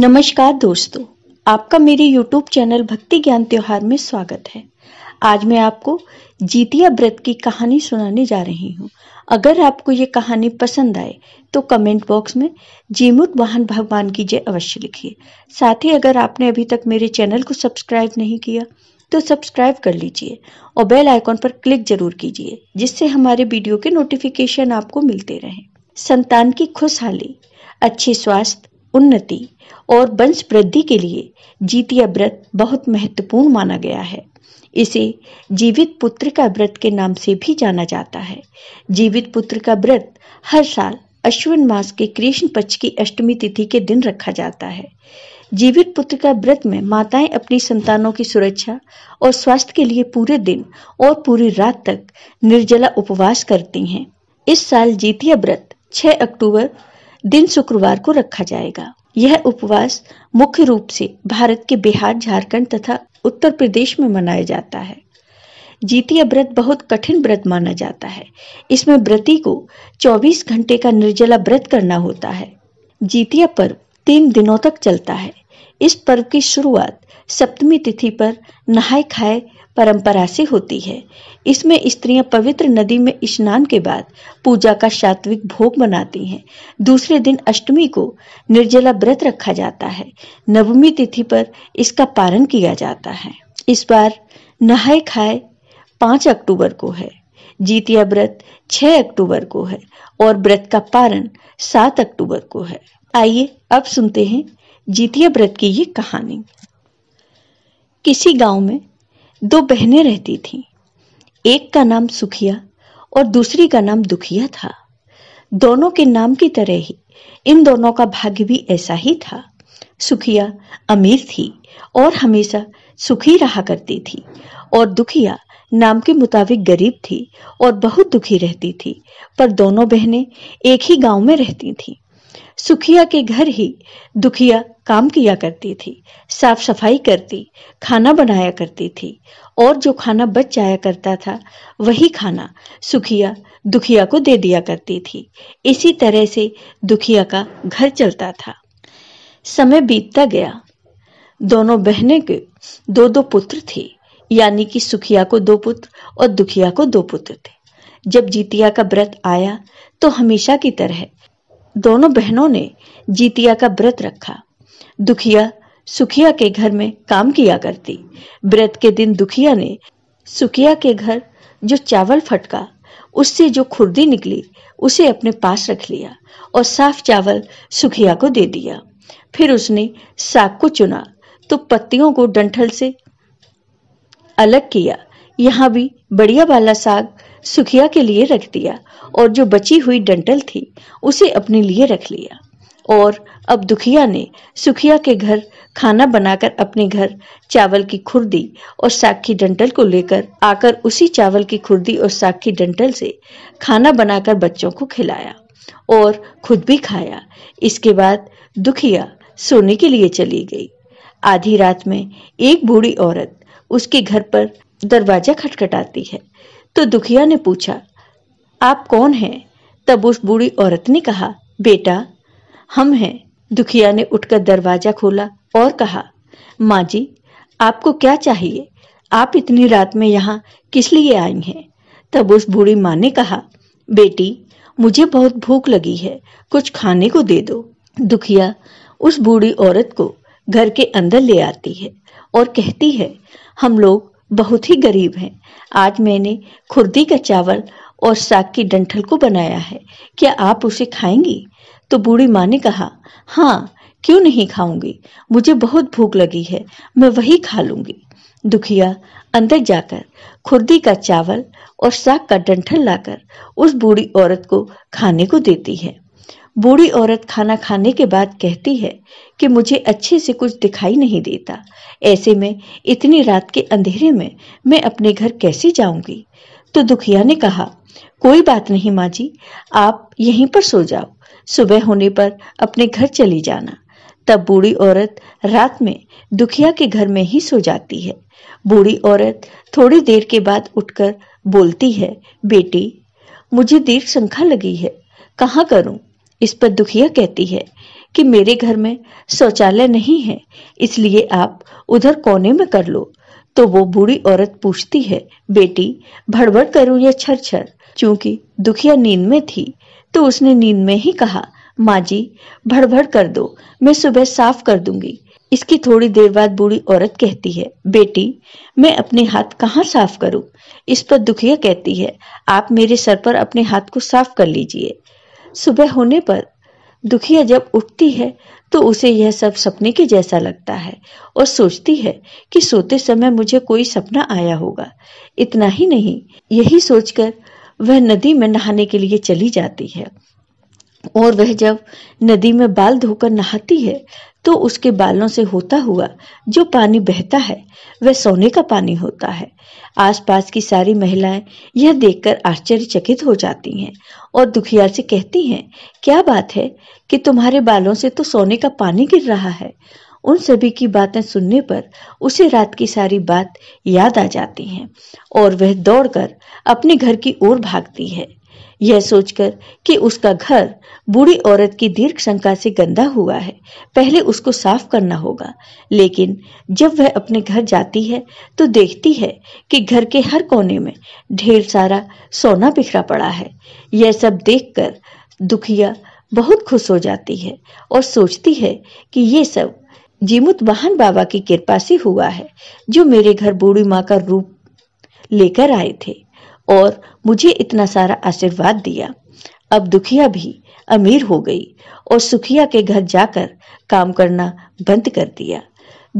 नमस्कार दोस्तों आपका मेरे YouTube चैनल भक्ति ज्ञान त्योहार में स्वागत है आज मैं आपको जीतिया व्रत की कहानी सुनाने जा रही हूँ अगर आपको ये कहानी पसंद आए तो कमेंट बॉक्स में जीमुत वाहन भगवान की जय अवश्य लिखिए साथ ही अगर आपने अभी तक मेरे चैनल को सब्सक्राइब नहीं किया तो सब्सक्राइब कर लीजिए और बेल आइकॉन पर क्लिक जरूर कीजिए जिससे हमारे वीडियो के नोटिफिकेशन आपको मिलते रहें संतान की खुशहाली अच्छे स्वास्थ्य उन्नति और वंश वृद्धि के लिए जीतिया व्रत बहुत महत्वपूर्ण माना गया है इसे जीवित पुत्र का व्रत के नाम से भी जाना जाता है जीवित पुत्र का व्रत हर साल अश्विन मास के कृष्ण पक्ष की अष्टमी तिथि के दिन रखा जाता है जीवित पुत्र का व्रत में माताएं अपनी संतानों की सुरक्षा और स्वास्थ्य के लिए पूरे दिन और पूरी रात तक निर्जला उपवास करती हैं इस साल जीतिया व्रत 6 अक्टूबर दिन शुक्रवार को रखा जाएगा यह उपवास मुख्य रूप से भारत के बिहार झारखंड तथा उत्तर प्रदेश में मनाया जाता है जीतिया व्रत बहुत कठिन व्रत माना जाता है इसमें व्रती को 24 घंटे का निर्जला व्रत करना होता है जीतिया पर्व तीन दिनों तक चलता है इस पर्व की शुरुआत सप्तमी तिथि पर नहाए खाए परंपरा से होती है इसमें स्त्रियां पवित्र नदी में स्नान के बाद पूजा का सात्विक भोग बनाती हैं दूसरे दिन अष्टमी को निर्जला व्रत रखा जाता है नवमी तिथि पर इसका पारण किया जाता है इस बार नहाए खाए पाँच अक्टूबर को है जीतिया व्रत छह अक्टूबर को है और व्रत का पारण सात अक्टूबर को है आइए अब सुनते हैं जीतिया व्रत की ये कहानी किसी गांव में दो बहनें रहती थीं एक का नाम सुखिया और दूसरी का नाम दुखिया था दोनों के नाम की तरह ही इन दोनों का भाग्य भी ऐसा ही था सुखिया अमीर थी और हमेशा सुखी रहा करती थी और दुखिया नाम के मुताबिक गरीब थी और बहुत दुखी रहती थी पर दोनों बहनें एक ही गांव में रहती थीं सुखिया के घर ही दुखिया काम किया करती थी साफ सफाई करती खाना बनाया करती थी और जो खाना बच जाया करता था वही खाना सुखिया दुखिया को दे दिया करती थी इसी तरह से दुखिया का घर चलता था समय बीतता गया दोनों बहनें के दो दो पुत्र थे यानी कि सुखिया को दो पुत्र और दुखिया को दो पुत्र थे जब जीतिया का व्रत आया तो हमेशा की तरह दोनों बहनों ने जीतिया का व्रत रखा दुखिया सुखिया के घर में काम किया करती व्रत के दिन दुखिया ने सुखिया के घर जो चावल फटका उससे जो खुर्दी निकली उसे अपने पास रख लिया और साफ चावल सुखिया को दे दिया फिर उसने साग को चुना तो पत्तियों को डंठल से अलग किया यहाँ भी बढ़िया वाला साग सुखिया के लिए रख दिया और जो बची हुई डंटल थी उसे अपने लिए रख लिया और अब दुखिया ने सुखिया के घर खाना बनाकर अपने घर चावल की खुर्दी और साग की डंटल को लेकर आकर उसी चावल की खुर्दी और साग की डंटल से खाना बनाकर बच्चों को खिलाया और खुद भी खाया इसके बाद दुखिया सोने के लिए चली गई आधी रात में एक बूढ़ी औरत उसके घर पर दरवाजा खटखटाती है तो दुखिया ने पूछा आप कौन हैं तब उस बूढ़ी औरत ने कहा बेटा हम हैं दुखिया ने उठकर दरवाजा खोला और कहा माँ जी आपको क्या चाहिए आप इतनी रात में यहाँ किस लिए आई हैं तब उस बूढ़ी माँ ने कहा बेटी मुझे बहुत भूख लगी है कुछ खाने को दे दो दुखिया उस बूढ़ी औरत को घर के अंदर ले आती है और कहती है हम लोग बहुत ही गरीब हैं आज मैंने खुर्दी का चावल और साग की डंठल को बनाया है क्या आप उसे खाएंगी तो बूढ़ी माँ ने कहा हाँ क्यों नहीं खाऊंगी मुझे बहुत भूख लगी है मैं वही खा लूंगी दुखिया अंदर जाकर खुर्दी का चावल और साग का डंठल लाकर उस बूढ़ी औरत को खाने को देती है बूढ़ी औरत खाना खाने के बाद कहती है कि मुझे अच्छे से कुछ दिखाई नहीं देता ऐसे में इतनी रात के अंधेरे में मैं अपने घर कैसे जाऊंगी तो दुखिया ने कहा कोई बात नहीं माँ जी आप यहीं पर सो जाओ सुबह होने पर अपने घर चली जाना तब बूढ़ी औरत रात में दुखिया के घर में ही सो जाती है बूढ़ी औरत थोड़ी देर के बाद उठकर बोलती है बेटी मुझे दीर्घ संख्या लगी है कहाँ करूं इस पर दुखिया कहती है कि मेरे घर में शौचालय नहीं है इसलिए आप उधर कोने में कर लो तो वो बूढ़ी औरत पूछती है बेटी भड़बड़ करूं या छर छर चूंकि दुखिया नींद में थी तो उसने नींद में ही कहा माँ जी भड़बड़ कर दो मैं सुबह साफ कर दूंगी इसकी थोड़ी देर बाद बूढ़ी औरत कहती है बेटी मैं अपने हाथ कहाँ साफ करूं इस पर दुखिया कहती है आप मेरे सर पर अपने हाथ को साफ कर लीजिए सुबह होने पर दुखिया जब उठती है तो उसे यह सब सपने के जैसा लगता है और सोचती है कि सोते समय मुझे कोई सपना आया होगा इतना ही नहीं यही सोचकर वह नदी में नहाने के लिए चली जाती है और वह जब नदी में बाल धोकर नहाती है तो उसके बालों से होता हुआ जो पानी बहता है वह सोने का पानी होता है आसपास की सारी महिलाएं यह देखकर आश्चर्यचकित हो जाती हैं और दुखिया से कहती हैं क्या बात है कि तुम्हारे बालों से तो सोने का पानी गिर रहा है उन सभी की बातें सुनने पर उसे रात की सारी बात याद आ जाती है और वह दौड़कर अपने घर की ओर भागती है यह सोचकर कि उसका घर बूढ़ी औरत की दीर्घ शंका से गंदा हुआ है पहले उसको साफ करना होगा लेकिन जब वह अपने घर जाती है तो देखती है कि घर के हर कोने में ढेर सारा सोना बिखरा पड़ा है यह सब देखकर दुखिया बहुत खुश हो जाती है और सोचती है कि ये सब जीमुत वाहन बाबा की कृपा से हुआ है जो मेरे घर बूढ़ी माँ का रूप लेकर आए थे और मुझे इतना सारा आशीर्वाद दिया अब दुखिया भी अमीर हो गई और सुखिया के घर जाकर काम करना बंद कर दिया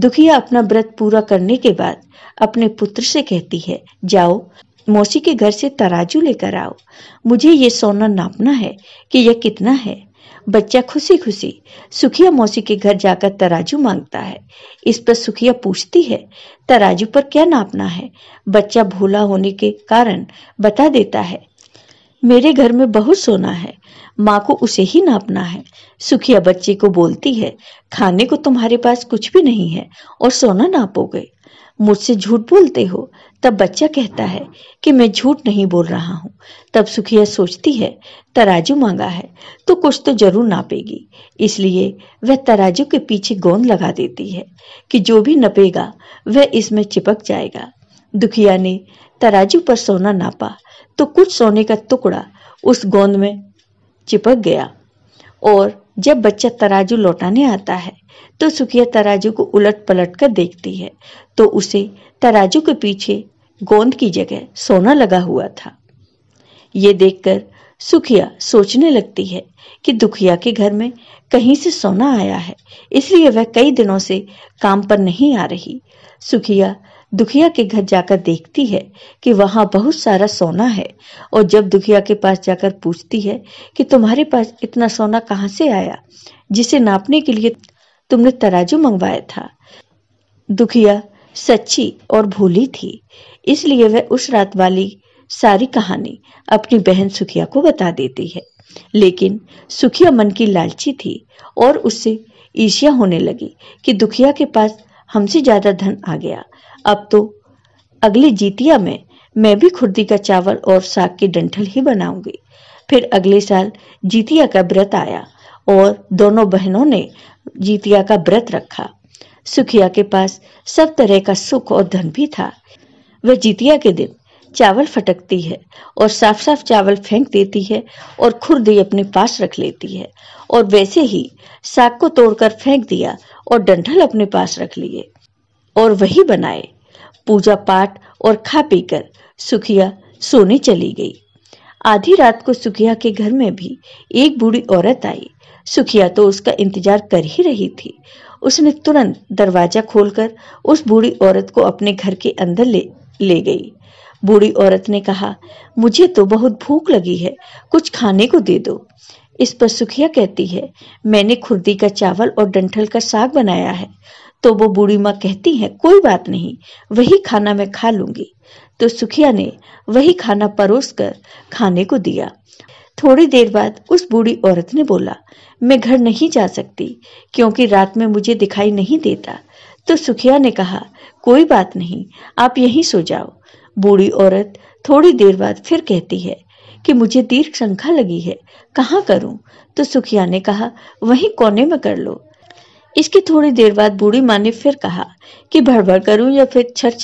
दुखिया अपना व्रत पूरा करने के बाद अपने पुत्र से कहती है जाओ मौसी के घर से तराजू लेकर आओ मुझे ये सोना नापना है कि यह कितना है बच्चा खुशी खुशी सुखिया मौसी के घर जाकर तराजू मांगता है इस पर सुखिया पूछती है तराजू पर क्या नापना है बच्चा भोला होने के कारण बता देता है मेरे घर में बहुत सोना है माँ को उसे ही नापना है सुखिया बच्चे को बोलती है खाने को तुम्हारे पास कुछ भी नहीं है और सोना नापोगे मुझसे झूठ बोलते हो तब बच्चा कहता है कि मैं झूठ नहीं बोल रहा हूँ तब सुखिया सोचती है तराजू मांगा है तो कुछ तो जरूर नापेगी इसलिए वह तराजू के पीछे गोंद लगा देती है कि जो भी नपेगा वह इसमें चिपक जाएगा दुखिया ने तराजू पर सोना नापा तो कुछ सोने का टुकड़ा उस गोंद में चिपक गया और जब बच्चा तराजू लौटाने आता है तो सुखिया तराजू को उलट पलट कर देखती है तो उसे तराजू के पीछे गोंद की जगह सोना लगा हुआ था ये देखकर सुखिया सोचने लगती है कि दुखिया के घर में कहीं से सोना आया है इसलिए वह कई दिनों से काम पर नहीं आ रही सुखिया दुखिया के घर जाकर देखती है कि वहां बहुत सारा सोना है और जब दुखिया के पास जाकर पूछती है कि तुम्हारे पास इतना सोना कहाँ से आया जिसे नापने के लिए तुमने तराजू मंगवाया था दुखिया सच्ची और भोली थी इसलिए वह उस रात वाली सारी कहानी अपनी बहन सुखिया को बता देती है लेकिन सुखिया मन की लालची थी और उससे ईर्ष्या होने लगी कि दुखिया के पास हमसे ज्यादा धन आ गया अब तो अगली जीतिया में मैं भी खुर्दी का चावल और साग की डंठल ही बनाऊंगी फिर अगले साल जीतिया का व्रत आया और दोनों बहनों ने जीतिया का व्रत रखा सुखिया के पास सब तरह का सुख और धन भी था वह जीतिया के दिन चावल फटकती है और साफ साफ चावल फेंक देती है और खुर्दी अपने पास रख लेती है और वैसे ही साग को तोड़कर फेंक दिया और डंठल अपने पास रख लिए और वही बनाए पूजा पाठ और खा पीकर सुखिया सोने चली गई आधी रात को सुखिया के घर में भी एक बूढ़ी औरत आई सुखिया तो उसका इंतजार कर ही रही थी उसने तुरंत दरवाजा खोलकर उस बूढ़ी औरत को अपने घर के अंदर ले ले गई बूढ़ी औरत ने कहा मुझे तो बहुत भूख लगी है कुछ खाने को दे दो इस पर सुखिया कहती है मैंने खुर्दी का चावल और डंठल का साग बनाया है तो वो बूढ़ी माँ कहती है कोई बात नहीं वही खाना मैं खा लूंगी तो सुखिया ने वही खाना परोस कर खाने को दिया थोड़ी देर बाद उस बूढ़ी औरत ने बोला मैं घर नहीं जा सकती क्योंकि रात में मुझे दिखाई नहीं देता तो सुखिया ने कहा कोई बात नहीं आप यहीं सो जाओ बूढ़ी औरत थोड़ी देर बाद फिर कहती है कि मुझे दीर्घ शंखा लगी है कहाँ करूं तो सुखिया ने कहा वहीं कोने में कर लो इसकी थोड़ी देर बाद बूढ़ी माँ ने फिर कहा कि भड़बड़ करूं या फिर छर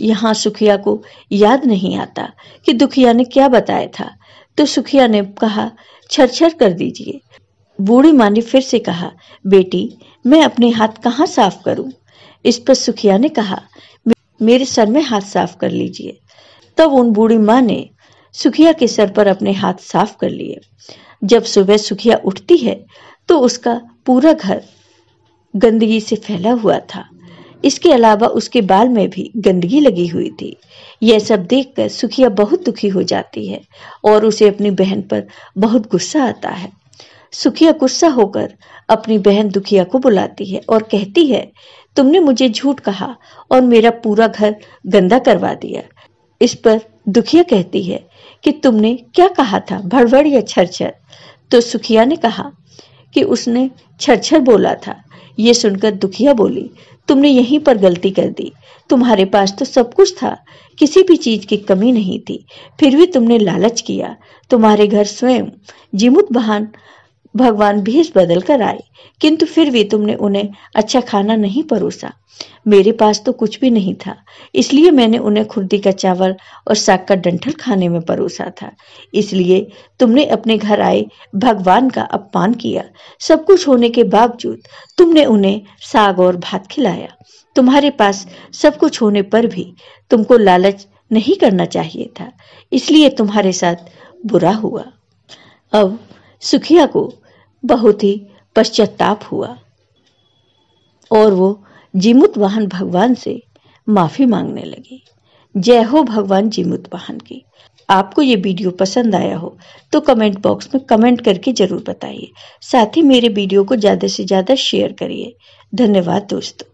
यहाँ सुखिया को याद नहीं आता कि दुखिया ने क्या बताया था तो सुखिया ने कहा छर कर दीजिए बूढ़ी माँ ने फिर से कहा बेटी मैं अपने हाथ कहाँ साफ करूं इस पर सुखिया ने कहा मेरे सर में हाथ साफ कर लीजिए तब उन बूढ़ी माँ ने सुखिया के सर पर अपने हाथ साफ कर लिए जब सुबह सुखिया उठती है तो उसका पूरा घर गंदगी से फैला हुआ था इसके अलावा उसके बाल में भी गंदगी लगी हुई थी यह सब देखकर सुखिया बहुत दुखी हो जाती है और उसे अपनी बहन पर बहुत गुस्सा आता है सुखिया गुस्सा होकर अपनी बहन दुखिया को बुलाती है और कहती है तुमने मुझे झूठ कहा और मेरा पूरा घर गंदा करवा दिया इस पर दुखिया कहती है कि तुमने क्या कहा था भड़बड़ या छरछर तो सुखिया ने कहा कि उसने छरछर बोला था ये सुनकर दुखिया बोली तुमने यहीं पर गलती कर दी तुम्हारे पास तो सब कुछ था किसी भी चीज की कमी नहीं थी फिर भी तुमने लालच किया तुम्हारे घर स्वयं जिमुत बहान भगवान भेष बदल कर आए किंतु फिर भी तुमने उन्हें अच्छा खाना नहीं परोसा मेरे पास तो कुछ भी नहीं था इसलिए मैंने उन्हें खुर्दी का चावल और साग का डंठल खाने में परोसा था इसलिए तुमने अपने घर आए भगवान का अपमान किया सब कुछ होने के बावजूद तुमने उन्हें साग और भात खिलाया तुम्हारे पास सब कुछ होने पर भी तुमको लालच नहीं करना चाहिए था इसलिए तुम्हारे साथ बुरा हुआ अब सुखिया को बहुत ही पश्चाताप हुआ और वो जीमुत वाहन भगवान से माफी मांगने लगी जय हो भगवान जीमुत वाहन की आपको ये वीडियो पसंद आया हो तो कमेंट बॉक्स में कमेंट करके जरूर बताइए साथ ही मेरे वीडियो को ज़्यादा से ज़्यादा शेयर करिए धन्यवाद दोस्तों